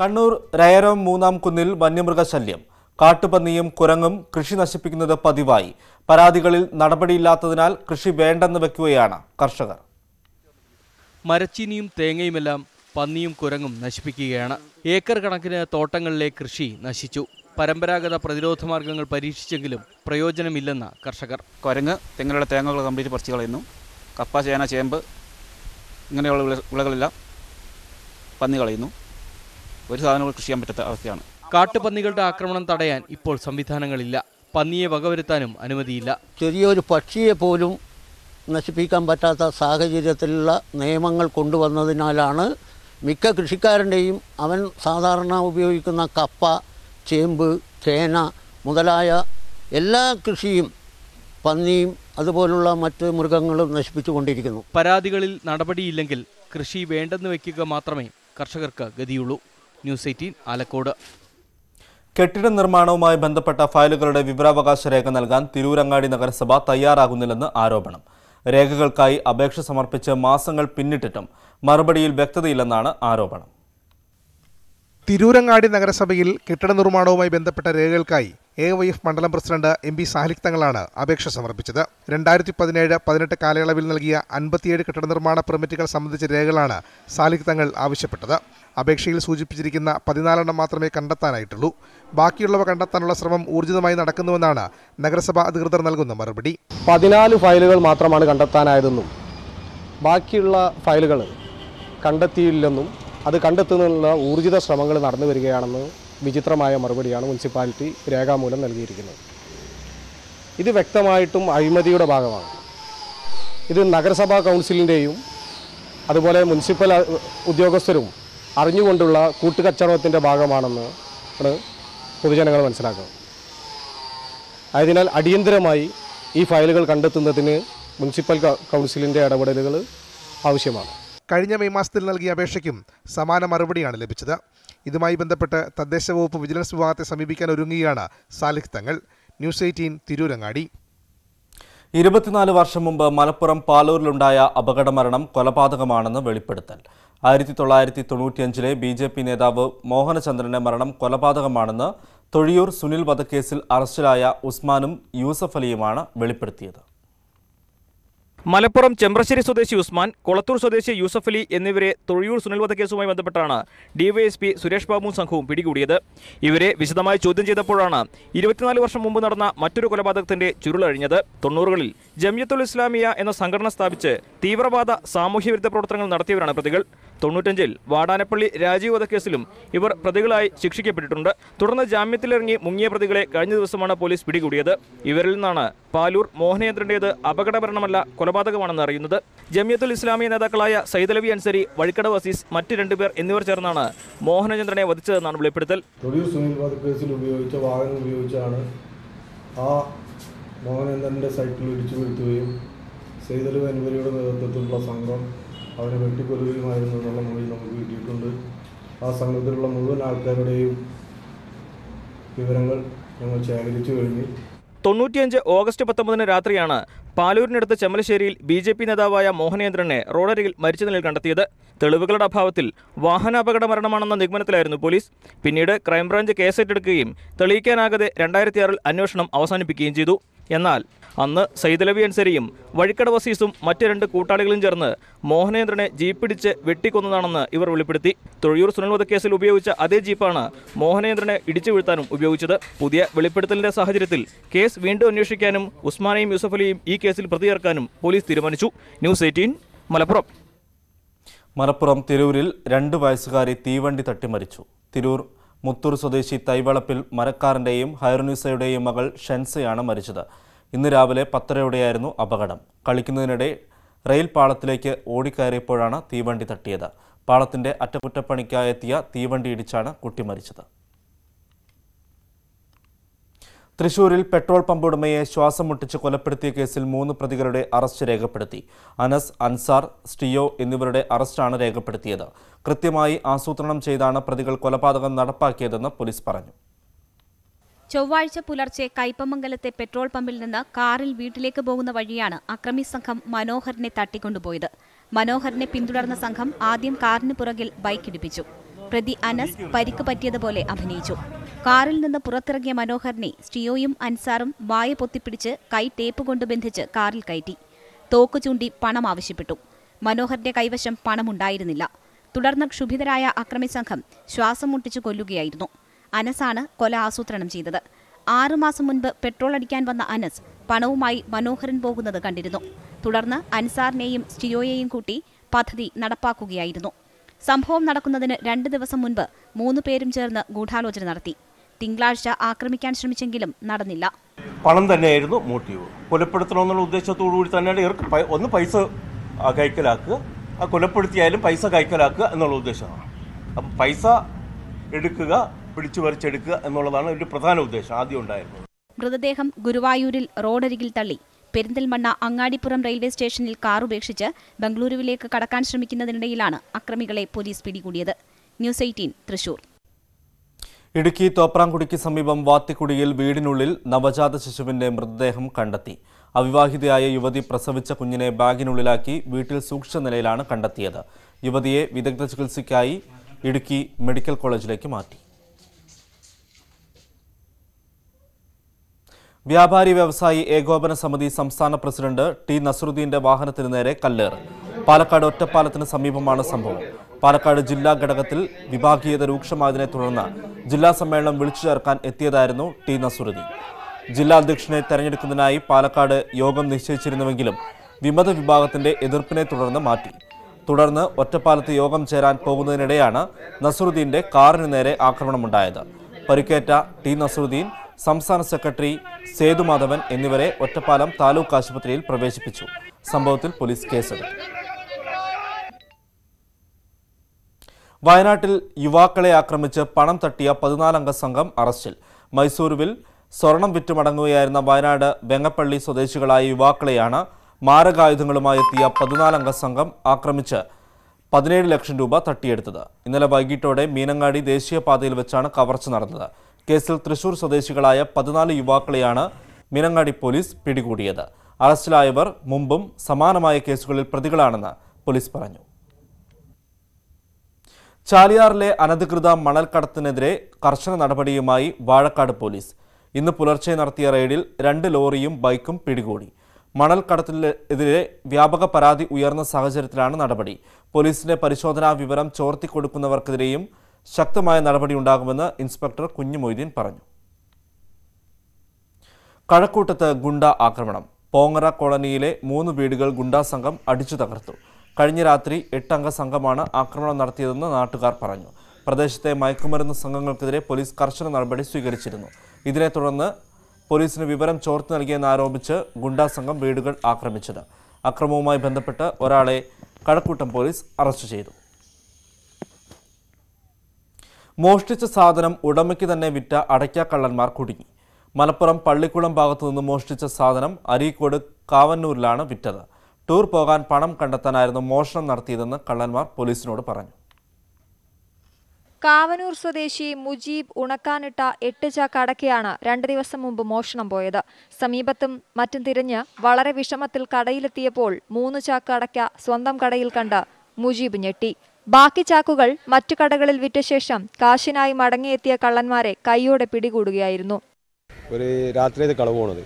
കണ്ണൂർ രയരം മൂന്നാം കുന്നിൽ വന്യമൃഗശല്യം കാട്ടുപന്നിയും കുരങ്ങും കൃഷി നശിപ്പിക്കുന്നത് പതിവായി പരാതികളിൽ നടപടിയില്ലാത്തതിനാൽ കൃഷി വേണ്ടെന്ന് വെക്കുകയാണ് കർഷകർ മരച്ചീനിയും തേങ്ങയുമെല്ലാം പന്നിയും കുരങ്ങും നശിപ്പിക്കുകയാണ് ഏക്കർ കണക്കിന് തോട്ടങ്ങളിലെ കൃഷി നശിച്ചു പരമ്പരാഗത പ്രതിരോധ മാർഗങ്ങൾ പരീക്ഷിച്ചെങ്കിലും പ്രയോജനമില്ലെന്ന കർഷകർ കുരങ്ങ് തെങ്ങുകളുടെ തേങ്ങകൾ കംപ്ലീറ്റ് പറിച്ചു കളയുന്നു കപ്പ ചേന ചേമ്പ് ഇങ്ങനെയുള്ള വിളകളെല്ലാം പന്നി കളയുന്നു ഒരു സാധനങ്ങൾ കൃഷി ചെയ്യാൻ പറ്റാത്ത അവസ്ഥയാണ് കാട്ടുപന്നികളുടെ ആക്രമണം തടയാൻ ഇപ്പോൾ സംവിധാനങ്ങളില്ല പന്നിയെ വകവരുത്താനും അനുമതിയില്ല ചെറിയൊരു പക്ഷിയെ പോലും നശിപ്പിക്കാൻ പറ്റാത്ത സാഹചര്യത്തിലുള്ള നിയമങ്ങൾ കൊണ്ടുവന്നതിനാലാണ് മിക്ക കൃഷിക്കാരൻ്റെയും അവൻ സാധാരണ ഉപയോഗിക്കുന്ന കപ്പ ചേമ്പ് ചേന മുതലായ എല്ലാ കൃഷിയും പന്നിയും അതുപോലുള്ള മറ്റ് മൃഗങ്ങളും നശിപ്പിച്ചുകൊണ്ടിരിക്കുന്നു പരാതികളിൽ നടപടിയില്ലെങ്കിൽ കൃഷി വേണ്ടെന്ന് വയ്ക്കുക മാത്രമേ കർഷകർക്ക് ഗതിയുള്ളൂ ന്യൂസ് എയ്റ്റീൻ ആലക്കോട് കെട്ടിട നിർമ്മാണവുമായി ബന്ധപ്പെട്ട ഫയലുകളുടെ വിവരാവകാശ രേഖ നൽകാൻ തിരൂരങ്ങാടി നഗരസഭ തയ്യാറാകുന്നില്ലെന്ന് ആരോപണം രേഖകൾക്കായി അപേക്ഷ സമർപ്പിച്ച് മാസങ്ങൾ പിന്നിട്ടിട്ടും മറുപടിയിൽ വ്യക്തതയില്ലെന്നാണ് ആരോപണം തിരൂരങ്ങാടി നഗരസഭയിൽ കെട്ടിട നിർമ്മാണവുമായി ബന്ധപ്പെട്ട രേഖകൾക്കായി എ വൈ എഫ് മണ്ഡലം പ്രസിഡന്റ് എം പി സാലിക് തങ്ങളാണ് അപേക്ഷ സമർപ്പിച്ചത് രണ്ടായിരത്തി പതിനേഴ് പതിനെട്ട് കാലയളവിൽ നൽകിയ അൻപത്തിയേഴ് കെട്ടിട നിർമ്മാണ പെർമിറ്റുകൾ സംബന്ധിച്ച രേഖകളാണ് സാലിക് തങ്ങൾ ആവശ്യപ്പെട്ടത് അപേക്ഷയിൽ സൂചിപ്പിച്ചിരിക്കുന്ന പതിനാലെണ്ണം മാത്രമേ കണ്ടെത്താനായിട്ടുള്ളൂ ബാക്കിയുള്ളവ കണ്ടെത്താനുള്ള ശ്രമം ഊർജിതമായി നടക്കുന്നുവെന്നാണ് നഗരസഭാ അധികൃതർ നൽകുന്ന മറുപടി പതിനാല് ഫയലുകൾ മാത്രമാണ് കണ്ടെത്താനായതെന്നും ബാക്കിയുള്ള ഫയലുകൾ കണ്ടെത്തിയില്ലെന്നും അത് കണ്ടെത്തുന്നതിനുള്ള ഊർജിത ശ്രമങ്ങൾ നടന്നു വരികയാണെന്ന് വിചിത്രമായ മറുപടിയാണ് മുനിസിപ്പാലിറ്റി രേഖാമൂലം നൽകിയിരിക്കുന്നത് ഇത് വ്യക്തമായിട്ടും അഴിമതിയുടെ ഭാഗമാണ് ഇത് നഗരസഭാ കൗൺസിലിൻ്റെയും അതുപോലെ മുനിസിപ്പൽ ഉദ്യോഗസ്ഥരും അറിഞ്ഞുകൊണ്ടുള്ള കൂട്ടുകച്ചവടത്തിൻ്റെ ഭാഗമാണെന്ന് ആണ് പൊതുജനങ്ങൾ മനസ്സിലാക്കുന്നത് ആയതിനാൽ അടിയന്തരമായി ഈ ഫയലുകൾ കണ്ടെത്തുന്നതിന് മുനിസിപ്പൽ കൗൺസിലിൻ്റെ ഇടപെടലുകൾ ആവശ്യമാണ് കഴിഞ്ഞ മെയ് മാസത്തിൽ നൽകിയ അപേക്ഷയ്ക്കും സമാന മറുപടിയാണ് ലഭിച്ചത് ഇതുമായി ബന്ധപ്പെട്ട് തദ്ദേശ വകുപ്പ് വിജിലൻസ് വിഭാഗത്തെ സമീപിക്കാൻ ഒരുങ്ങുകയാണ് സാലിഖ് തങ്ങൾ ന്യൂസ് എയ്റ്റീൻ തിരൂരങ്ങാടി ഇരുപത്തിനാല് വർഷം മുമ്പ് മലപ്പുറം പാലൂരിലുണ്ടായ അപകടമരണം കൊലപാതകമാണെന്ന് വെളിപ്പെടുത്തൽ ആയിരത്തി തൊള്ളായിരത്തി തൊണ്ണൂറ്റിയഞ്ചിലെ ബി ജെ പി നേതാവ് മോഹനചന്ദ്രന്റെ മരണം കൊലപാതകമാണെന്ന് തൊഴിയൂർ സുനിൽ വധക്കേസിൽ അറസ്റ്റിലായ ഉസ്മാനും യൂസഫ് അലിയുമാണ് വെളിപ്പെടുത്തിയത് മലപ്പുറം ചെമ്പ്രശ്ശേരി സ്വദേശി ഉസ്മാൻ കൊളത്തൂർ സ്വദേശി യൂസഫ് അലി എന്നിവരെ തൊഴിയൂർ സുനിൽ കേസുമായി ബന്ധപ്പെട്ടാണ് ഡിവൈഎസ്പി സുരേഷ് ബാബുവും സംഘവും പിടികൂടിയത് ഇവരെ വിശദമായി ചോദ്യം ചെയ്തപ്പോഴാണ് ഇരുപത്തിനാല് വർഷം മുമ്പ് നടന്ന മറ്റൊരു കൊലപാതകത്തിന്റെ ചുരുളഴിഞ്ഞത് തൊണ്ണൂറുകളിൽ ജമിയത്തുൽ ഇസ്ലാമിയ എന്ന സംഘടന സ്ഥാപിച്ച് തീവ്രവാദ സാമൂഹ്യവിരുദ്ധ പ്രവർത്തനങ്ങൾ നടത്തിയവരാണ് പ്രതികൾ തൊണ്ണൂറ്റഞ്ചിൽ വാടാനപ്പള്ളി രാജീവ് വധക്കേസിലും ഇവർ പ്രതികളായി ശിക്ഷിക്കപ്പെട്ടിട്ടുണ്ട് തുടർന്ന് ജാമ്യത്തിലിറങ്ങി മുങ്ങിയ പ്രതികളെ കഴിഞ്ഞ ദിവസമാണ് പോലീസ് പിടികൂടിയത് ഇവരിൽ നിന്നാണ് പാലൂർ മോഹനേന്ദ്രന്റേത് അപകടമരണമല്ല കൊലപാതകമാണെന്ന് അറിയുന്നത് ജമിയത്തുൽ ഇസ്ലാമി നേതാക്കളായ സൈദലവി അൻസരി വഴിക്കടവ് അസീസ് മറ്റ് രണ്ടുപേർ എന്നിവർ ചേർന്നാണ് മോഹനചന്ദ്രനെ വധിച്ചതെന്നാണ് വെളിപ്പെടുത്തൽ ഉപയോഗിച്ച വാഹനം ഉപയോഗിച്ചാണ് ആ മോഹനേന്ദ്രൻ്റെ സൈക്കിൾ ഇടിച്ചു വീഴ്ത്തുകയും സൈതലു അൻവരിയുടെ നേതൃത്വത്തിലുള്ള സംഘം അവനെ വെട്ടിക്കൊല്ലുകയുമായിരുന്നു എന്നുള്ള മൊഴി നമുക്ക് കിട്ടിയിട്ടുണ്ട് ആ സംഘത്തിലുള്ള മുഴുവൻ ആൾക്കാരുടെയും വിവരങ്ങൾ ഞങ്ങൾ ശേഖരിച്ചു കഴിഞ്ഞു തൊണ്ണൂറ്റിയഞ്ച് ഓഗസ്റ്റ് പത്തൊമ്പതിന് രാത്രിയാണ് പാലൂരിനടുത്ത് ചെമ്മലശ്ശേരിയിൽ ബി ജെ പി നേതാവായ മോഹനേന്ദ്രനെ റോഡരികിൽ മരിച്ച നിലയിൽ കണ്ടെത്തിയത് തെളിവുകളുടെ അഭാവത്തിൽ വാഹനാപകട മരണമാണെന്ന നിഗമനത്തിലായിരുന്നു പോലീസ് പിന്നീട് ക്രൈംബ്രാഞ്ച് ഏറ്റെടുക്കുകയും തെളിയിക്കാനാകാതെ രണ്ടായിരത്തിയാറിൽ അന്വേഷണം അവസാനിപ്പിക്കുകയും ചെയ്തു എന്നാൽ അന്ന് സൈദലവി അൻസരിയും വഴിക്കട വസീസും മറ്റ് രണ്ട് കൂട്ടാളികളും ചേർന്ന് മോഹനേന്ദ്രനെ ജീപ്പിടിച്ച് വെട്ടിക്കൊന്നതാണെന്ന് ഇവർ വെളിപ്പെടുത്തി തൊഴിയൂർ സുനിൽ വധക്കേസിൽ ഉപയോഗിച്ച അതേ ജീപ്പാണ് മോഹനേന്ദ്രനെ ഇടിച്ചു വീഴ്ത്താനും ഉപയോഗിച്ചത് പുതിയ വെളിപ്പെടുത്തലിന്റെ സാഹചര്യത്തിൽ കേസ് വീണ്ടും അന്വേഷിക്കാനും ഉസ്മാനെയും യൂസഫലിയും ഈ കേസിൽ പ്രതിയേർക്കാനും പോലീസ് തീരുമാനിച്ചു ന്യൂസ് എയ്റ്റീൻ മലപ്പുറം മലപ്പുറം തിരൂരിൽ രണ്ട് വയസ്സുകാരി തീവണ്ടി മരിച്ചു തിരൂർ മുത്തൂർ സ്വദേശി തൈവളപ്പിൽ മരക്കാരൻ്റെയും ഹൈറുനിസയുടെയും മകൾ ഷെൻസയാണ് മരിച്ചത് ഇന്ന് രാവിലെ പത്തരയോടെയായിരുന്നു അപകടം കളിക്കുന്നതിനിടെ റെയിൽ പാളത്തിലേക്ക് ഓടിക്കയറിയപ്പോഴാണ് തീവണ്ടി തട്ടിയത് പാളത്തിന്റെ അറ്റകുറ്റപ്പണിക്കായി എത്തിയ തീവണ്ടി ഇടിച്ചാണ് കുട്ടി മരിച്ചത് തൃശൂരിൽ പെട്രോൾ പമ്പ് ഉടമയെ ശ്വാസം മുട്ടിച്ച് കൊലപ്പെടുത്തിയ കേസിൽ മൂന്ന് പ്രതികളുടെ അറസ്റ്റ് രേഖപ്പെടുത്തി അനസ് അൻസാർ സ്റ്റിയോ എന്നിവരുടെ അറസ്റ്റാണ് രേഖപ്പെടുത്തിയത് കൃത്യമായി ആസൂത്രണം ചെയ്താണ് പ്രതികൾ കൊലപാതകം നടപ്പാക്കിയതെന്ന് പോലീസ് പറഞ്ഞു ചൊവ്വാഴ്ച പുലർച്ചെ കയ്പമംഗലത്തെ പെട്രോൾ പമ്പിൽ നിന്ന് കാറിൽ വീട്ടിലേക്ക് പോകുന്ന വഴിയാണ് അക്രമി സംഘം മനോഹറിനെ തട്ടിക്കൊണ്ടുപോയത് മനോഹറിനെ പിന്തുടർന്ന സംഘം ആദ്യം കാറിന് പുറകിൽ ബൈക്ക് ഇടിപ്പിച്ചു പ്രതി അനസ് പരിക്ക് പറ്റിയതുപോലെ അഭിനയിച്ചു കാറിൽ നിന്ന് പുറത്തിറങ്ങിയ മനോഹറിനെ സ്റ്റിയോയും അൻസാറും വായ പൊത്തിപ്പിടിച്ച് കൈ ടേപ്പ് കൊണ്ട് ബന്ധിച്ച് കാറിൽ കയറ്റി തോക്ക് ചൂണ്ടി പണം ആവശ്യപ്പെട്ടു മനോഹറിന്റെ കൈവശം പണമുണ്ടായിരുന്നില്ല തുടർന്ന് ക്ഷുഭിതരായ അക്രമി സംഘം ശ്വാസം മുട്ടിച്ചു കൊല്ലുകയായിരുന്നു അനസാണ് കൊല ആസൂത്രണം ചെയ്തത് ആറുമാസം മുൻപ് പെട്രോൾ അടിക്കാൻ വന്ന അനസ് പണവുമായി മനോഹരൻ പോകുന്നത് കണ്ടിരുന്നു തുടർന്ന് അൻസാറിനെയും സ്റ്റിയോയെയും കൂട്ടി പദ്ധതി നടപ്പാക്കുകയായിരുന്നു സംഭവം നടക്കുന്നതിന് രണ്ട് ദിവസം മുൻപ് മൂന്ന് പേരും ചേർന്ന് ഗൂഢാലോചന നടത്തി തിങ്കളാഴ്ച ആക്രമിക്കാൻ ശ്രമിച്ചെങ്കിലും നടന്നില്ല പണം തന്നെയായിരുന്നു മോട്ടീവ് കൊലപ്പെടുത്തണമെന്നുള്ള ഉദ്ദേശത്തോടു കൂടി തന്നെയാണ് ഇവർക്ക് ഒന്ന് പൈസ കൈക്കലാക്കുക ആ കൊലപ്പെടുത്തിയാലും പൈസ കൈക്കലാക്കുക എന്നുള്ള ഉദ്ദേശമാണ് അപ്പം പൈസ എടുക്കുക പിടിച്ചു വരച്ചെടുക്കുക എന്നുള്ളതാണ് ഒരു പ്രധാന ഉദ്ദേശം ആദ്യം ഉണ്ടായിരുന്നത് മൃതദേഹം ഗുരുവായൂരിൽ റോഡരികിൽ തള്ളി പെരിന്തൽമണ്ണ അങ്ങാടിപ്പുറം റെയിൽവേ സ്റ്റേഷനിൽ കാർ ഉപേക്ഷിച്ച് ബംഗളൂരുവിലേക്ക് കടക്കാൻ ശ്രമിക്കുന്നതിനിടയിലാണ് അക്രമികളെ പോലീസ് പിടികൂടിയത് ന്യൂസ് എയ്റ്റീൻ തൃശൂർ ഇടുക്കി തോപ്രാംകുടിക്ക് സമീപം വാത്തിക്കുടിയിൽ വീടിനുള്ളിൽ നവജാത ശിശുവിന്റെ മൃതദേഹം കണ്ടെത്തി അവിവാഹിതയായ യുവതി പ്രസവിച്ച കുഞ്ഞിനെ ബാഗിനുള്ളിലാക്കി വീട്ടിൽ സൂക്ഷിച്ച നിലയിലാണ് കണ്ടെത്തിയത് യുവതിയെ വിദഗ്ധ ചികിത്സയ്ക്കായി ഇടുക്കി മെഡിക്കൽ കോളേജിലേക്ക് മാറ്റി വ്യാപാരി വ്യവസായി ഏകോപന സമിതി സംസ്ഥാന പ്രസിഡന്റ് ടി നസറുദ്ദീന്റെ വാഹനത്തിന് നേരെ കല്ലേറ് പാലക്കാട് ഒറ്റപ്പാലത്തിന് സമീപമാണ് സംഭവം പാലക്കാട് ജില്ലാ ഘടകത്തിൽ വിഭാഗീയത രൂക്ഷമായതിനെ തുടർന്ന് ജില്ലാ സമ്മേളനം വിളിച്ചു ചേർക്കാൻ എത്തിയതായിരുന്നു ടി നസറുദ്ദീൻ ജില്ലാ അധ്യക്ഷനെ തെരഞ്ഞെടുക്കുന്നതിനായി പാലക്കാട് യോഗം നിശ്ചയിച്ചിരുന്നുവെങ്കിലും വിമത വിഭാഗത്തിന്റെ എതിർപ്പിനെ തുടർന്ന് മാറ്റി തുടർന്ന് ഒറ്റപ്പാലത്ത് യോഗം ചേരാൻ പോകുന്നതിനിടെയാണ് നസറുദ്ദീന്റെ കാറിന് നേരെ ആക്രമണമുണ്ടായത് പരിക്കേറ്റ ടി നസറുദ്ദീൻ സംസ്ഥാന സെക്രട്ടറി സേതുമാധവൻ എന്നിവരെ ഒറ്റപ്പാലം താലൂക്ക് ആശുപത്രിയിൽ പ്രവേശിപ്പിച്ചു സംഭവത്തിൽ പോലീസ് കേസെടുത്തു വയനാട്ടിൽ യുവാക്കളെ ആക്രമിച്ച് പണം തട്ടിയ പതിനാലംഗ സംഘം അറസ്റ്റിൽ മൈസൂരുവിൽ സ്വർണം വിറ്റുമടങ്ങുകയായിരുന്ന വയനാട് വെങ്ങപ്പള്ളി സ്വദേശികളായ യുവാക്കളെയാണ് മാരകായുധങ്ങളുമായി എത്തിയ പതിനാലംഗ സംഘം ആക്രമിച്ച് പതിനേഴ് ലക്ഷം രൂപ തട്ടിയെടുത്തത് ഇന്നലെ വൈകിട്ടോടെ മീനങ്ങാടി ദേശീയപാതയിൽ വെച്ചാണ് കവർച്ച നടന്നത് കേസിൽ തൃശൂർ സ്വദേശികളായ പതിനാല് യുവാക്കളെയാണ് മിനങ്ങാടി പോലീസ് പിടികൂടിയത് അറസ്റ്റിലായവർ മുമ്പും സമാനമായ കേസുകളിൽ പ്രതികളാണെന്ന് പോലീസ് പറഞ്ഞു ചാലിയാറിലെ അനധികൃത മണൽക്കടത്തിനെതിരെ കർശന നടപടിയുമായി വാഴക്കാട് പോലീസ് ഇന്ന് പുലർച്ചെ നടത്തിയ റെയ്ഡിൽ രണ്ട് ലോറിയും ബൈക്കും പിടികൂടി മണൽ കടത്തിനെതിരെ വ്യാപക പരാതി ഉയർന്ന സാഹചര്യത്തിലാണ് നടപടി പോലീസിന്റെ പരിശോധനാ വിവരം ചോർത്തിക്കൊടുക്കുന്നവർക്കെതിരെയും ശക്തമായ നടപടിയുണ്ടാകുമെന്ന് ഇൻസ്പെക്ടർ കുഞ്ഞുമൊയ്തീൻ പറഞ്ഞു കഴക്കൂട്ടത്ത് ഗുണ്ട ആക്രമണം പോങ്ങറ കോളനിയിലെ മൂന്ന് വീടുകൾ ഗുണ്ടാ സംഘം അടിച്ചു തകർത്തു കഴിഞ്ഞ രാത്രി എട്ടംഗ സംഘമാണ് ആക്രമണം നടത്തിയതെന്ന് നാട്ടുകാർ പറഞ്ഞു പ്രദേശത്തെ മയക്കുമരുന്ന് സംഘങ്ങൾക്കെതിരെ പോലീസ് കർശന നടപടി സ്വീകരിച്ചിരുന്നു ഇതിനെ തുടർന്ന് പോലീസിന് വിവരം ചോർത്തു നൽകിയെന്നാരോപിച്ച് ഗുണ്ടാ സംഘം വീടുകൾ ആക്രമിച്ചത് അക്രമവുമായി ബന്ധപ്പെട്ട് ഒരാളെ കഴക്കൂട്ടം പോലീസ് അറസ്റ്റ് ചെയ്തു മോഷ്ടിച്ച സാധനം ഉടമയ്ക്ക് തന്നെ വിറ്റ അടയ്ക്കാക്കള്ളന്മാർ കുടുങ്ങി മലപ്പുറം പള്ളിക്കുളം ഭാഗത്തു നിന്ന് മോഷ്ടിച്ച സാധനം അരീക്കോട് കാവന്നൂരിലാണ് വിറ്റത് ടൂർ പോകാൻ പണം കണ്ടെത്താനായിരുന്നു മോഷണം നടത്തിയതെന്ന് കള്ളന്മാർ പോലീസിനോട് പറഞ്ഞു കാവനൂർ സ്വദേശി മുജീബ് ഉണക്കാനിട്ട എട്ട് ചാക്ക് അടക്കയാണ് രണ്ട് ദിവസം മുമ്പ് മോഷണം പോയത് സമീപത്തും മറ്റും തിരിഞ്ഞ് വളരെ വിഷമത്തിൽ കടയിലെത്തിയപ്പോൾ മൂന്ന് ചാക്ക് അടയ്ക്ക സ്വന്തം കടയിൽ കണ്ട് മുജീബ് ഞെട്ടി ബാക്കി ചാക്കുകൾ മറ്റു കടകളിൽ വിറ്റ ശേഷം കാശിനായി മടങ്ങിയെത്തിയ കള്ളന്മാരെ കൈയോടെ പിടികൂടുകയായിരുന്നു ഒരു രാത്രി ഇത് കളവ് പോണത്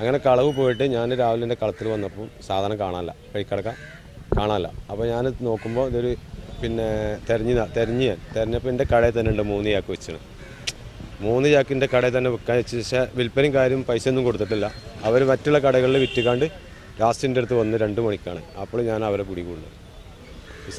അങ്ങനെ കളവ് പോയിട്ട് ഞാൻ രാവിലെ എൻ്റെ കളത്തിൽ വന്നപ്പോൾ സാധനം കാണാനില്ല കഴിക്കടക്ക കാണാനില്ല അപ്പോൾ ഞാൻ നോക്കുമ്പോൾ ഇതൊരു പിന്നെ തെരഞ്ഞ തെരഞ്ഞ് തെരഞ്ഞപ്പോൾ എൻ്റെ കടയിൽ തന്നെ ഉണ്ട് മൂന്ന് ചാക്ക് വെച്ചത് മൂന്ന് ചാക്കിൻ്റെ കടയിൽ തന്നെ വിൽക്കാൻ വെച്ച പക്ഷേ വിൽപ്പനയും കാര്യം പൈസ ഒന്നും കൊടുത്തിട്ടില്ല അവർ മറ്റുള്ള കടകളിൽ വിറ്റുകാണ്ട് ലാസ്റ്റിൻ്റെ അടുത്ത് വന്ന് രണ്ട് മണിക്കാണ് അപ്പോൾ ഞാൻ അവരെ പിടികൂടുന്നത്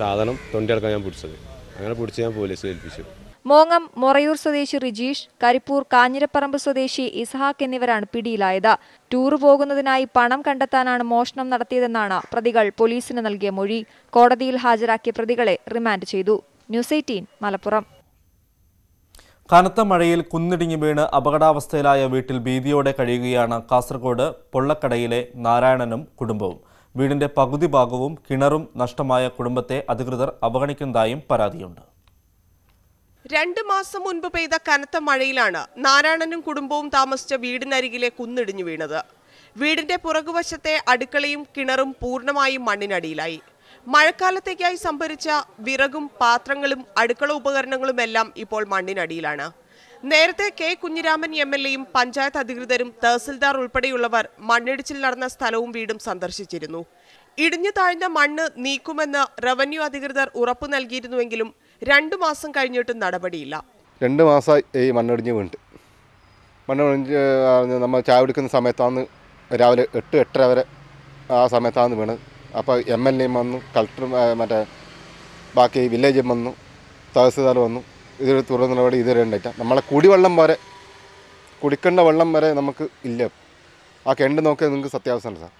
സാധനം തൊണ്ടിയടക്കം ഞാൻ പിടിച്ചത് അങ്ങനെ പിടിച്ച് ഞാൻ പോലീസിൽ ഏൽപ്പിച്ചു മോങ്ങം മൊറയൂർ സ്വദേശി റിജീഷ് കരിപ്പൂർ കാഞ്ഞിരപ്പറമ്പ് സ്വദേശി ഇസ്ഹാഖ് എന്നിവരാണ് പിടിയിലായത് ടൂർ പോകുന്നതിനായി പണം കണ്ടെത്താനാണ് മോഷണം നടത്തിയതെന്നാണ് പ്രതികൾ പോലീസിന് നൽകിയ മൊഴി കോടതിയിൽ ഹാജരാക്കിയ പ്രതികളെ റിമാൻഡ് ചെയ്തു ന്യൂസ് എയ്റ്റീൻ മലപ്പുറം കനത്ത മഴയിൽ കുന്നിടിഞ്ഞു വീണ് അപകടാവസ്ഥയിലായ വീട്ടിൽ ഭീതിയോടെ കഴിയുകയാണ് കാസർഗോഡ് പൊള്ളക്കടയിലെ നാരായണനും കുടുംബവും വീടിന്റെ പകുതി ഭാഗവും കിണറും നഷ്ടമായ കുടുംബത്തെ അധികൃതർ അവഗണിക്കുന്നതായും പരാതിയുണ്ട് രണ്ട് മാസം മുൻപ് പെയ്ത കനത്ത മഴയിലാണ് നാരായണനും കുടുംബവും താമസിച്ച വീടിനരികിലെ കുന്നിടിഞ്ഞു വീണത് വീടിന്റെ പുറകുവശത്തെ അടുക്കളയും കിണറും പൂർണ്ണമായും മണ്ണിനടിയിലായി മഴക്കാലത്തേക്കായി സംഭരിച്ച വിറകും പാത്രങ്ങളും അടുക്കള ഉപകരണങ്ങളും എല്ലാം ഇപ്പോൾ മണ്ണിനടിയിലാണ് നേരത്തെ കെ കുഞ്ഞിരാമൻ എം എൽ എയും പഞ്ചായത്ത് അധികൃതരും തഹസിൽദാർ ഉൾപ്പെടെയുള്ളവർ മണ്ണിടിച്ചിൽ നടന്ന സ്ഥലവും വീടും സന്ദർശിച്ചിരുന്നു ഇടിഞ്ഞു താഴ്ന്ന മണ്ണ് നീക്കുമെന്ന് റവന്യൂ അധികൃതർ ഉറപ്പു നൽകിയിരുന്നുവെങ്കിലും രണ്ടു മാസം കഴിഞ്ഞിട്ടും നടപടിയില്ല രണ്ട് മാസം ഈ മണ്ണിടിഞ്ഞ് വീണിട്ട് മണ്ണിടിഞ്ഞ് നമ്മൾ ചായ സമയത്താണ് രാവിലെ എട്ട് എട്ടര വരെ ആ സമയത്താണ് വീണ് അപ്പോൾ എം എൽ എയും വന്നു കളക്ടറും മറ്റേ ബാക്കി വില്ലേജും വന്നു തഹസിൽദാർ വന്നു ഇതൊരു തുടർ നടപടി ഇതുവരെ ഉണ്ടായിട്ടില്ല നമ്മളെ കുടിവെള്ളം വരെ കുടിക്കേണ്ട വെള്ളം വരെ നമുക്ക് ഇല്ല ആ കെണ്ട് നോക്കിയാൽ നിങ്ങൾക്ക് സത്യാവസ്ഥയാണ് സാർ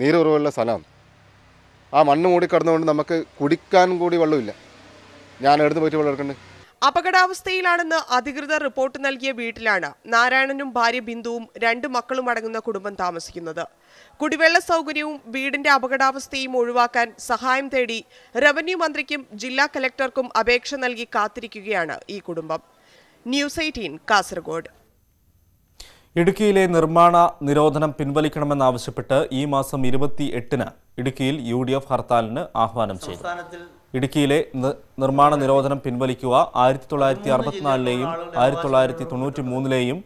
നീരുറവുള്ള സ്ഥലമാണ് ആ മണ്ണ് മൂടി കടന്നുകൊണ്ട് നമുക്ക് കുടിക്കാൻ കൂടി വെള്ളമില്ല ഞാൻ എടുത്ത് പോയിട്ട് വെള്ളം എടുക്കേണ്ടത് അപകടാവസ്ഥയിലാണെന്ന് അധികൃതർ റിപ്പോർട്ട് നൽകിയ വീട്ടിലാണ് നാരായണനും ഭാര്യ ബിന്ദുവും രണ്ട് മക്കളും അടങ്ങുന്ന കുടുംബം താമസിക്കുന്നത് കുടിവെള്ള സൗകര്യവും വീടിന്റെ അപകടാവസ്ഥയും ഒഴിവാക്കാൻ സഹായം തേടി റവന്യൂ മന്ത്രിക്കും ജില്ലാ കലക്ടർക്കും അപേക്ഷ നൽകി കാത്തിരിക്കുകയാണ് ഈ കുടുംബം ന്യൂസ് എയ്റ്റീൻ കാസർഗോഡ് ഇടുക്കിയിലെ നിർമ്മാണ നിരോധനം പിൻവലിക്കണമെന്നാവശ്യപ്പെട്ട് ഈ മാസം ഇരുപത്തി എട്ടിന് ഇടുക്കിയിൽ യു ഡി എഫ് ഹർത്താലിന് ആഹ്വാനം ചെയ്തു ഇടുക്കിയിലെ നിർമ്മാണ നിരോധനം പിൻവലിക്കുക ആയിരത്തി തൊള്ളായിരത്തി അറുപത്തിനാലിലെയും ആയിരത്തി തൊള്ളായിരത്തി തൊണ്ണൂറ്റി മൂന്നിലെയും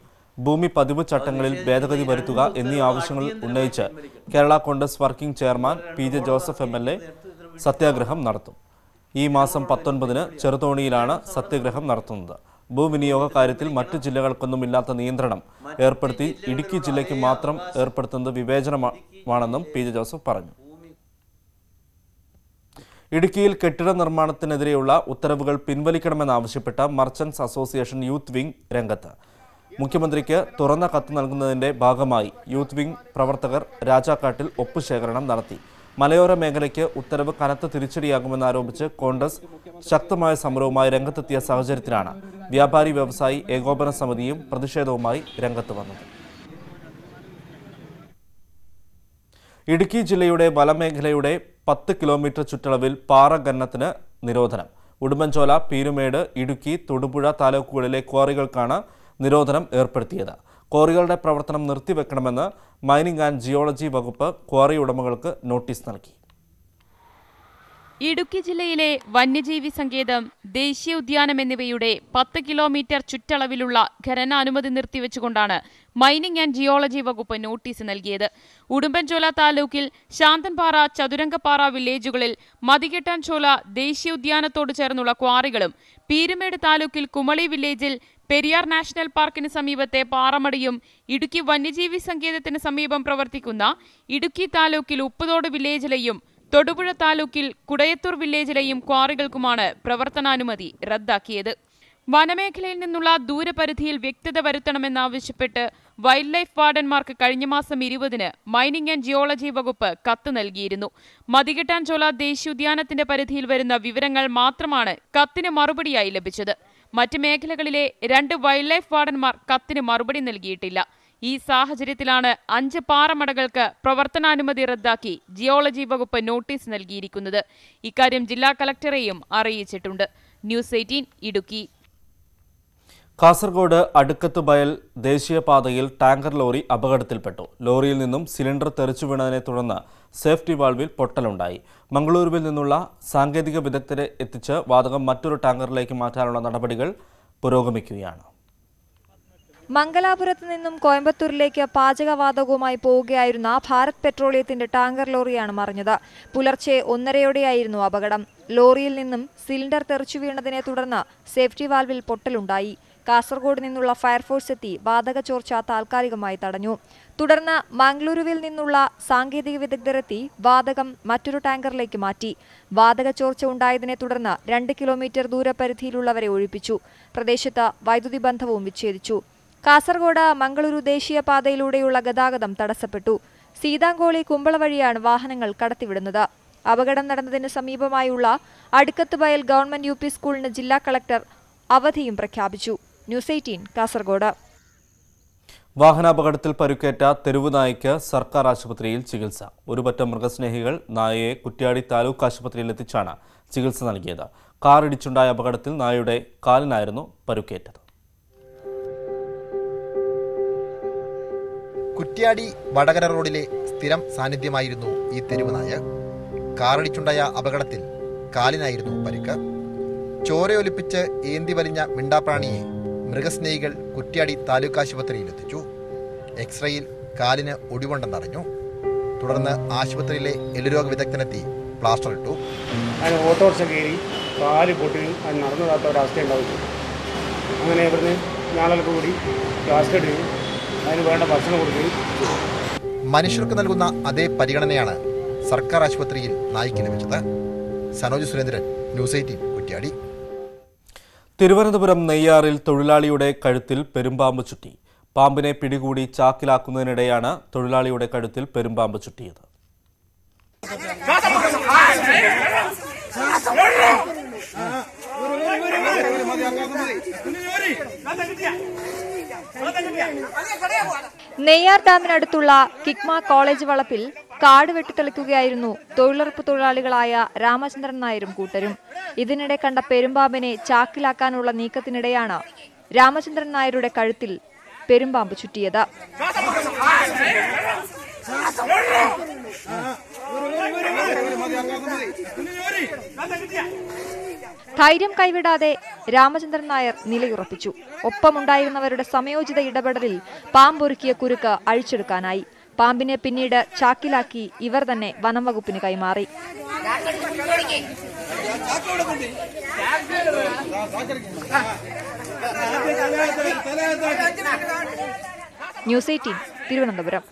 ഭൂമി പതിവ് ചട്ടങ്ങളിൽ ഭേദഗതി വരുത്തുക എന്നീ ആവശ്യങ്ങൾ ഉന്നയിച്ച് Kerala Congress working chairman P J Joseph M L A സത്യാഗ്രഹം നടത്തും ഈ മാസം പത്തൊൻപതിന് ചെറുതോണിയിലാണ് സത്യഗ്രഹം നടത്തുന്നത് ഭൂവിനിയോഗ കാര്യത്തിൽ മറ്റു ജില്ലകൾക്കൊന്നും ഇല്ലാത്ത നിയന്ത്രണം ഏർപ്പെടുത്തി ഇടുക്കി ജില്ലയ്ക്ക് മാത്രം ഏർപ്പെടുത്തുന്നത് വിവേചനമാണെന്നും പി ജെ ജോസഫ് പറഞ്ഞു ഇടുക്കിയിൽ കെട്ടിട നിർമ്മാണത്തിനെതിരെയുള്ള ഉത്തരവുകൾ പിൻവലിക്കണമെന്നാവശ്യപ്പെട്ട് മർച്ചന്റ്സ് അസോസിയേഷൻ യൂത്ത് വിംഗ് രംഗത്ത് മുഖ്യമന്ത്രിക്ക് തുറന്ന കത്ത് നൽകുന്നതിന്റെ ഭാഗമായി യൂത്ത് വിംഗ് പ്രവർത്തകർ രാജാക്കാട്ടിൽ ഒപ്പുശേഖരണം നടത്തി മലയോര മേഖലയ്ക്ക് ഉത്തരവ് കനത്ത തിരിച്ചടിയാകുമെന്നാരോപിച്ച് കോൺഗ്രസ് ശക്തമായ സമരവുമായി രംഗത്തെത്തിയ സാഹചര്യത്തിലാണ് വ്യാപാരി വ്യവസായി ഏകോപന സമിതിയും പ്രതിഷേധവുമായി രംഗത്ത് വന്നത് ഇടുക്കി ജില്ലയുടെ വനമേഖലയുടെ പത്ത് കിലോമീറ്റർ ചുറ്റളവിൽ പാറ ഖനനത്തിന് നിരോധനം ഉടുമ്പൻചോല പീരുമേട് ഇടുക്കി തൊടുപുഴ താലൂക്കുകളിലെ ക്വാറികൾക്കാണ് നിരോധനം ഏർപ്പെടുത്തിയത് ക്വാറികളുടെ പ്രവർത്തനം നിർത്തിവെക്കണമെന്ന് മൈനിങ് ആൻഡ് ജിയോളജി വകുപ്പ് ക്വാറി ഉടമകൾക്ക് നോട്ടീസ് നൽകി ഇടുക്കി ജില്ലയിലെ വന്യജീവി സങ്കേതം ദേശീയ ഉദ്യാനം എന്നിവയുടെ പത്ത് കിലോമീറ്റർ ചുറ്റളവിലുള്ള ഖനനാനുമതി നിർത്തിവെച്ചുകൊണ്ടാണ് മൈനിങ് ആൻഡ് ജിയോളജി വകുപ്പ് നോട്ടീസ് നൽകിയത് ഉടുമ്പൻചോല താലൂക്കിൽ ശാന്തൻപാറ ചതുരംഗപ്പാറ വില്ലേജുകളിൽ മതികെട്ടാൻചോല ദേശീയ ഉദ്യാനത്തോട് ചേർന്നുള്ള ക്വാറികളും പീരുമേട് താലൂക്കിൽ കുമളി വില്ലേജിൽ പെരിയാർ നാഷണൽ പാർക്കിന് സമീപത്തെ പാറമടിയും ഇടുക്കി വന്യജീവി സങ്കേതത്തിന് സമീപം പ്രവർത്തിക്കുന്ന ഇടുക്കി താലൂക്കിൽ ഉപ്പുതോട് വില്ലേജിലെയും തൊടുപുഴ താലൂക്കിൽ കുടയത്തൂർ വില്ലേജിലെയും ക്വാറികൾക്കുമാണ് പ്രവർത്തനാനുമതി റദ്ദാക്കിയത് വനമേഖലയിൽ നിന്നുള്ള ദൂരപരിധിയിൽ വ്യക്തത വരുത്തണമെന്നാവശ്യപ്പെട്ട് വൈൽഡ് ലൈഫ് വാർഡന്മാർക്ക് കഴിഞ്ഞ മാസം ഇരുപതിന് മൈനിങ് ആൻഡ് ജിയോളജി വകുപ്പ് കത്ത് നൽകിയിരുന്നു മതികെട്ടാഞ്ചോല ദേശീയോദ്യാനത്തിന്റെ പരിധിയിൽ വരുന്ന വിവരങ്ങൾ മാത്രമാണ് കത്തിന് മറുപടിയായി ലഭിച്ചത് മറ്റ് മേഖലകളിലെ രണ്ട് വൈൽഡ് ലൈഫ് വാർഡന്മാർ കത്തിന് മറുപടി നൽകിയിട്ടില്ല ഈ സാഹചര്യത്തിലാണ് അഞ്ച് പാറമടകൾക്ക് പ്രവർത്തനാനുമതി റദ്ദാക്കി ജിയോളജി വകുപ്പ് നോട്ടീസ് നൽകിയിരിക്കുന്നത് ഇക്കാര്യം ജില്ലാ കളക്ടറെയും അറിയിച്ചിട്ടുണ്ട് ന്യൂസ് എയ്റ്റീൻ ഇടുക്കി കാസർഗോഡ് അടുക്കത്ത് ബയൽ ദേശീയപാതയിൽ ടാങ്കർ ലോറി അപകടത്തിൽപ്പെട്ടു ലോറിയിൽ നിന്നും സിലിണ്ടർ തെറിച്ചു വീണതിനെ തുടർന്ന് സേഫ്റ്റി വാൾവിൽ പൊട്ടലുണ്ടായി മംഗളൂരുവിൽ നിന്നുള്ള സാങ്കേതിക വിദഗ്ധരെ എത്തിച്ച് വാതകം മറ്റൊരു ടാങ്കറിലേക്ക് മാറ്റാനുള്ള നടപടികൾ പുരോഗമിക്കുകയാണ് മംഗലാപുരത്ത് നിന്നും കോയമ്പത്തൂരിലേക്ക് പാചകവാതകവുമായി പോവുകയായിരുന്ന ഭാരത് പെട്രോളിയത്തിന്റെ ടാങ്കർ ലോറിയാണ് മറിഞ്ഞത് പുലർച്ചെ ഒന്നരയോടെയായിരുന്നു അപകടം ലോറിയിൽ നിന്നും സിലിണ്ടർ തെറിച്ചു വീണതിനെ തുടർന്ന് സേഫ്റ്റി വാൽവിൽ പൊട്ടലുണ്ടായി കാസർഗോഡ് നിന്നുള്ള ഫയർഫോഴ്സ് എത്തി വാതക ചോർച്ച താൽക്കാലികമായി തടഞ്ഞു തുടർന്ന് മംഗളൂരുവിൽ നിന്നുള്ള സാങ്കേതിക വിദഗ്ധരെത്തി വാതകം മറ്റൊരു ടാങ്കറിലേക്ക് മാറ്റി വാതക ചോർച്ച ഉണ്ടായതിനെ തുടർന്ന് രണ്ട് കിലോമീറ്റർ ദൂരപരിധിയിലുള്ളവരെ ഒഴിപ്പിച്ചു പ്രദേശത്ത് വൈദ്യുതി ബന്ധവും വിച്ഛേദിച്ചു കാസർഗോഡ് മംഗളൂരു ദേശീയപാതയിലൂടെയുള്ള ഗതാഗതം തടസ്സപ്പെട്ടു സീതാങ്കോളി കുമ്പള വഴിയാണ് വാഹനങ്ങൾ കടത്തിവിടുന്നത് അപകടം നടന്നതിന് സമീപമായുള്ള അടുക്കത്തുവയൽ ഗവൺമെന്റ് യു പി സ്കൂളിന് ജില്ലാ കളക്ടർ അവധിയും പ്രഖ്യാപിച്ചു ന്യൂസ് എയ്റ്റീൻ കാസർഗോഡ് വാഹനാപകടത്തിൽ പരുക്കേറ്റ തെരുവുനായയ്ക്ക് സർക്കാർ ആശുപത്രിയിൽ ചികിത്സ ഒരുപറ്റം മൃഗസ്നേഹികൾ നായയെ കുറ്റ്യാടി താലൂക്ക് ആശുപത്രിയിൽ എത്തിച്ചാണ് ചികിത്സ നൽകിയത് കാറിടിച്ചുണ്ടായ അപകടത്തിൽ നായയുടെ കാലിനായിരുന്നു പരുക്കേറ്റത് കുറ്റ്യാടി വടകര റോഡിലെ സ്ഥിരം സാന്നിധ്യമായിരുന്നു ഈ തെരുവ് നായ കാറടിച്ചുണ്ടായ അപകടത്തിൽ കാലിനായിരുന്നു പരിക്ക് ചോരയൊലിപ്പിച്ച് ഏന്തി വലിഞ്ഞ മിണ്ടാപ്രാണിയെ മൃഗസ്നേഹികൾ കുറ്റ്യാടി താലൂക്ക് ആശുപത്രിയിൽ എത്തിച്ചു എക്സ്റേയിൽ കാലിന് ഒടിവുണ്ടെന്നറിഞ്ഞു തുടർന്ന് ആശുപത്രിയിലെ എല്ലുരോഗ വിദഗ്ധനെത്തി പ്ലാസ്റ്റർ ഇട്ടു ഓട്ടോറിക്ഷ കയറി കാല് പൊട്ടി നടന്നു താത്ത ഒരവസ്ഥ ഉണ്ടാവും അങ്ങനെ ഇവിടുന്ന് ഞാളൊക്കെ കൂടി പ്ലാസ്റ്റർ ഇട്ടു അതിന് വേണ്ട ഭക്ഷണം കൊടുക്കുകയും മനുഷ്യർക്ക് നൽകുന്ന അതേ പരിഗണനയാണ് സർക്കാർ ആശുപത്രിയിൽ നായിക്ക് ലഭിച്ചത് സനോജ് സുരേന്ദ്രൻ ന്യൂസ് എയ്റ്റീൻ കുറ്റ്യാടി തിരുവനന്തപുരം നെയ്യാറിൽ തൊഴിലാളിയുടെ കഴുത്തിൽ പെരുമ്പാമ്പ് ചുറ്റി പാമ്പിനെ പിടികൂടി ചാക്കിലാക്കുന്നതിനിടെയാണ് തൊഴിലാളിയുടെ കഴുത്തിൽ പെരുമ്പാമ്പ് ചുറ്റിയത് ആ നെയ്യാർ ഡാമിനടുത്തുള്ള കിക്മ കോളേജ് വളപ്പിൽ കാട് വെട്ടിത്തെളിക്കുകയായിരുന്നു തൊഴിലുറപ്പ് തൊഴിലാളികളായ രാമചന്ദ്രൻ നായരും കൂട്ടരും ഇതിനിടെ കണ്ട പെരുമ്പാമ്പിനെ ചാക്കിലാക്കാനുള്ള നീക്കത്തിനിടെയാണ് രാമചന്ദ്രൻ നായരുടെ കഴുത്തിൽ പെരുമ്പാമ്പ് ചുറ്റിയത് ധൈര്യം കൈവിടാതെ രാമചന്ദ്രൻ നായർ നിലയുറപ്പിച്ചു ഒപ്പമുണ്ടായിരുന്നവരുടെ സമയോചിത ഇടപെടലിൽ പാമ്പൊരുക്കിയ കുരുക്ക് അഴിച്ചെടുക്കാനായി പാമ്പിനെ പിന്നീട് ചാക്കിലാക്കി ഇവർ തന്നെ വനംവകുപ്പിന് കൈമാറി ന്യൂസ് എയ്റ്റീൻ തിരുവനന്തപുരം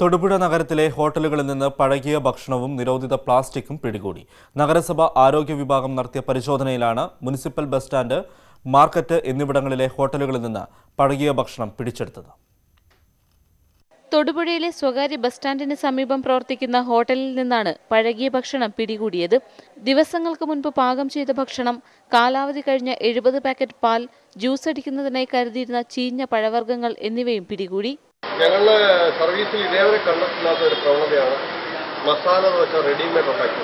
തൊടുപുഴ നഗരത്തിലെ ഹോട്ടലുകളിൽ നിന്ന് പഴകിയ ഭക്ഷണവും നിരോധിത പ്ലാസ്റ്റിക്കും പിടികൂടി നഗരസഭ ആരോഗ്യ വിഭാഗം നടത്തിയ പരിശോധനയിലാണ് മുനിസിപ്പൽ ബസ് സ്റ്റാൻഡ് മാർക്കറ്റ് എന്നിവിടങ്ങളിലെ ഹോട്ടലുകളിൽ നിന്ന് പഴകിയ ഭക്ഷണം പിടിച്ചെടുത്തത് തൊടുപുഴയിലെ സ്വകാര്യ ബസ് സ്റ്റാൻഡിന് സമീപം പ്രവർത്തിക്കുന്ന ഹോട്ടലിൽ നിന്നാണ് പഴകിയ ഭക്ഷണം പിടികൂടിയത് ദിവസങ്ങൾക്ക് മുൻപ് പാകം ചെയ്ത ഭക്ഷണം കാലാവധി കഴിഞ്ഞ എഴുപത് പാക്കറ്റ് പാൽ ജ്യൂസ് അടിക്കുന്നതിനായി കരുതിയിരുന്ന ചീഞ്ഞ പഴവർഗ്ഗങ്ങൾ എന്നിവയും പിടികൂടി ഞങ്ങളുടെ സർവീസിൽ ഇതേവരെ കണ്ടെത്തില്ലാത്ത ഒരു പ്രവണതയാണ് മസാല ദോശ റെഡിമെയ്ഡ് ഉണ്ടാക്കി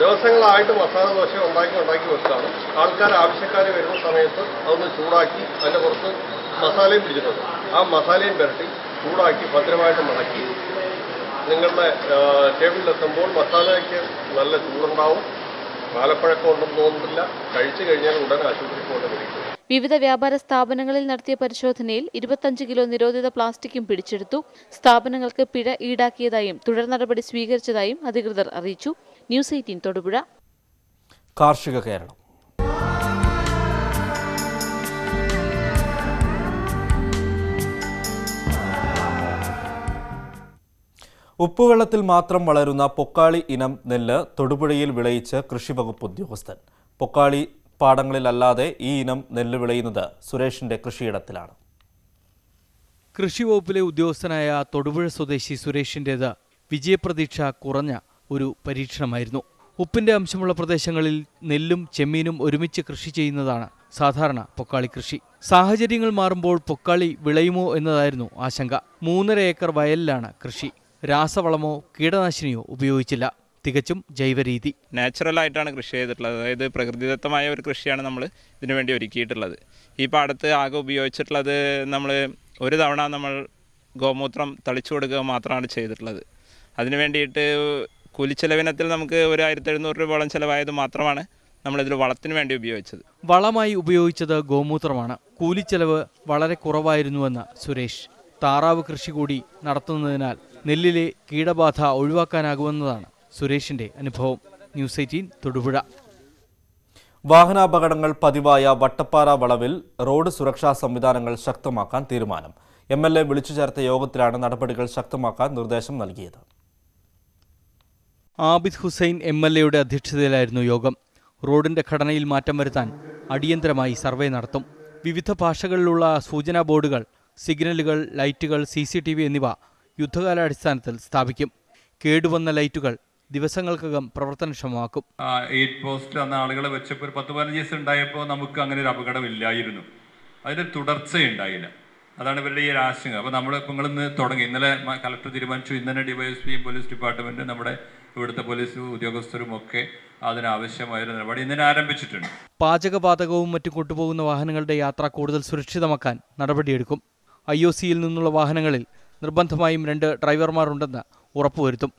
ദിവസങ്ങളായിട്ട് മസാല ദോശ ഉണ്ടാക്കി ഉണ്ടാക്കി വെച്ചാണ് ആൾക്കാർ ആവശ്യക്കാർ വരുന്ന സമയത്ത് അതൊന്ന് ചൂടാക്കി അതിൻ്റെ പുറത്ത് മസാലയും പിടിച്ചിട്ടുണ്ട് ആ മസാലയും പുരട്ടി ചൂടാക്കി ഭദ്രമായിട്ട് മടക്കി നിങ്ങളുടെ ടേബിളിലെത്തുമ്പോൾ മസാലയ്ക്ക് നല്ല ചൂടുണ്ടാവും പാലപ്പഴക്കം ഉണ്ടെന്ന് തോന്നുന്നില്ല കഴിച്ചു കഴിഞ്ഞാൽ ഉടൻ പോകേണ്ടി വരും വിവിധ വ്യാപാര സ്ഥാപനങ്ങളിൽ നടത്തിയ പരിശോധനയിൽ ഇരുപത്തഞ്ച് കിലോ നിരോധിത പ്ലാസ്റ്റിക്കും പിടിച്ചെടുത്തു സ്ഥാപനങ്ങൾക്ക് പിഴ ഈടാക്കിയതായും തുടർ നടപടി സ്വീകരിച്ചതായും അധികൃതർ അറിയിച്ചു ന്യൂസ് എയ്റ്റീൻ തൊടുപുഴ കാർഷിക കേരളം ഉപ്പുവെള്ളത്തിൽ മാത്രം വളരുന്ന പൊക്കാളി ഇനം നെല്ല് തൊടുപുഴയിൽ വിളയിച്ച് കൃഷിവകുപ്പ് ഉദ്യോഗസ്ഥൻ പൊക്കാളി പാടങ്ങളിലല്ലാതെ ഈ ഇനം നെല്ല് വിളയുന്നത് സുരേഷിന്റെ കൃഷിയിടത്തിലാണ് കൃഷി വകുപ്പിലെ ഉദ്യോഗസ്ഥനായ തൊടുപുഴ സ്വദേശി സുരേഷിൻ്റേത് വിജയപ്രതീക്ഷ കുറഞ്ഞ ഒരു പരീക്ഷണമായിരുന്നു ഉപ്പിന്റെ അംശമുള്ള പ്രദേശങ്ങളിൽ നെല്ലും ചെമ്മീനും ഒരുമിച്ച് കൃഷി ചെയ്യുന്നതാണ് സാധാരണ പൊക്കാളി കൃഷി സാഹചര്യങ്ങൾ മാറുമ്പോൾ പൊക്കാളി വിളയുമോ എന്നതായിരുന്നു ആശങ്ക മൂന്നര ഏക്കർ വയലിലാണ് കൃഷി രാസവളമോ കീടനാശിനിയോ ഉപയോഗിച്ചില്ല തികച്ചും ജൈവരീതി നാച്ചുറലായിട്ടാണ് കൃഷി ചെയ്തിട്ടുള്ളത് അതായത് പ്രകൃതിദത്തമായ ഒരു കൃഷിയാണ് നമ്മൾ ഇതിനു വേണ്ടി ഒരുക്കിയിട്ടുള്ളത് ഈ പാടത്ത് ആകെ ഉപയോഗിച്ചിട്ടുള്ളത് നമ്മൾ ഒരു തവണ നമ്മൾ ഗോമൂത്രം തളിച്ചു കൊടുക്കുക മാത്രമാണ് ചെയ്തിട്ടുള്ളത് അതിനു വേണ്ടിയിട്ട് കൂലിച്ചെലവിനത്തിൽ നമുക്ക് ഒരു ആയിരത്തി എഴുന്നൂറ് രൂപയോളം ചിലവായത് മാത്രമാണ് നമ്മളിതിൽ വളത്തിന് വേണ്ടി ഉപയോഗിച്ചത് വളമായി ഉപയോഗിച്ചത് ഗോമൂത്രമാണ് കൂലിച്ചെലവ് വളരെ കുറവായിരുന്നുവെന്ന് സുരേഷ് താറാവ് കൃഷി കൂടി നടത്തുന്നതിനാൽ നെല്ലിലെ കീടബാധ ഒഴിവാക്കാനാകുമെന്നതാണ് സുരേഷിന്റെ അനുഭവം ന്യൂസ് എയ്റ്റീൻ തൊടുപുഴ വാഹനാപകടങ്ങൾ പതിവായ വട്ടപ്പാറ വളവിൽ റോഡ് സുരക്ഷാ സംവിധാനങ്ങൾ ശക്തമാക്കാൻ തീരുമാനം എം എൽ എ വിളിച്ചു ചേർത്ത യോഗത്തിലാണ് നടപടികൾ ശക്തമാക്കാൻ നിർദ്ദേശം നൽകിയത് ആബിദ് ഹുസൈൻ എം എൽ എയുടെ അധ്യക്ഷതയിലായിരുന്നു യോഗം റോഡിന്റെ ഘടനയിൽ മാറ്റം വരുത്താൻ അടിയന്തരമായി സർവേ നടത്തും വിവിധ ഭാഷകളിലുള്ള സൂചനാ ബോർഡുകൾ സിഗ്നലുകൾ ലൈറ്റുകൾ സി എന്നിവ യുദ്ധകാലാടിസ്ഥാനത്തിൽ സ്ഥാപിക്കും കേടുവന്ന ലൈറ്റുകൾ ദിവസങ്ങൾക്കകം പ്രവർത്തനക്ഷമമാക്കും എയ്റ്റ് പോസ്റ്റ് അന്ന് ആളുകളെ വെച്ചപ്പോൾ ഒരു പത്ത് പതിനഞ്ച് ദിവസം ഉണ്ടായപ്പോൾ നമുക്ക് അങ്ങനെ ഒരു അപകടമില്ലായിരുന്നു അതിൻ്റെ തുടർച്ചയുണ്ടായില്ല അതാണ് ഇവരുടെ ഈ ഒരു ആശങ്ക അപ്പോൾ നമ്മൾ ഇപ്പോൾ ഇന്ന് തുടങ്ങി ഇന്നലെ കലക്ടർ തീരുമാനിച്ചു ഇന്നലെ ഡിവൈഎസ്പിയും പോലീസ് ഡിപ്പാർട്ട്മെൻറ്റും നമ്മുടെ ഇവിടുത്തെ പോലീസ് ഉദ്യോഗസ്ഥരും ഒക്കെ അതിനാവശ്യമായ ഒരു നടപടി ഇന്നലെ ആരംഭിച്ചിട്ടുണ്ട് പാചകവാതകവും മറ്റും കൊണ്ടുപോകുന്ന വാഹനങ്ങളുടെ യാത്ര കൂടുതൽ സുരക്ഷിതമാക്കാൻ നടപടിയെടുക്കും ഐ ഒ സിയിൽ നിന്നുള്ള വാഹനങ്ങളിൽ നിർബന്ധമായും രണ്ട് ഡ്രൈവർമാരുണ്ടെന്ന് ഉറപ്പുവരുത്തും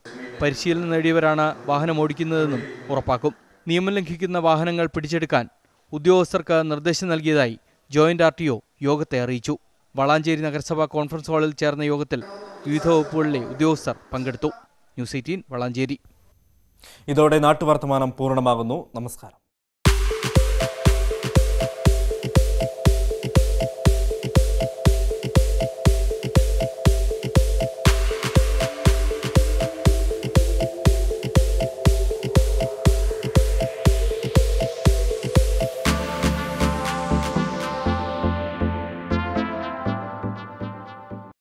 പരിശീലനം നേടിയവരാണ് വാഹനം ഓടിക്കുന്നതെന്നും ഉറപ്പാക്കും നിയമം ലംഘിക്കുന്ന വാഹനങ്ങൾ പിടിച്ചെടുക്കാൻ ഉദ്യോഗസ്ഥർക്ക് നിർദ്ദേശം നൽകിയതായി ജോയിന്റ് ആർ ടി യോഗത്തെ അറിയിച്ചു വളാഞ്ചേരി നഗരസഭാ കോൺഫറൻസ് ഹാളിൽ ചേർന്ന യോഗത്തിൽ വിവിധ വകുപ്പുകളിലെ ഉദ്യോഗസ്ഥർ പങ്കെടുത്തു ന്യൂസ് എയ്റ്റീൻ വളാഞ്ചേരി ഇതോടെ നാട്ടുവർത്തമാനം പൂർണ്ണമാകുന്നു നമസ്കാരം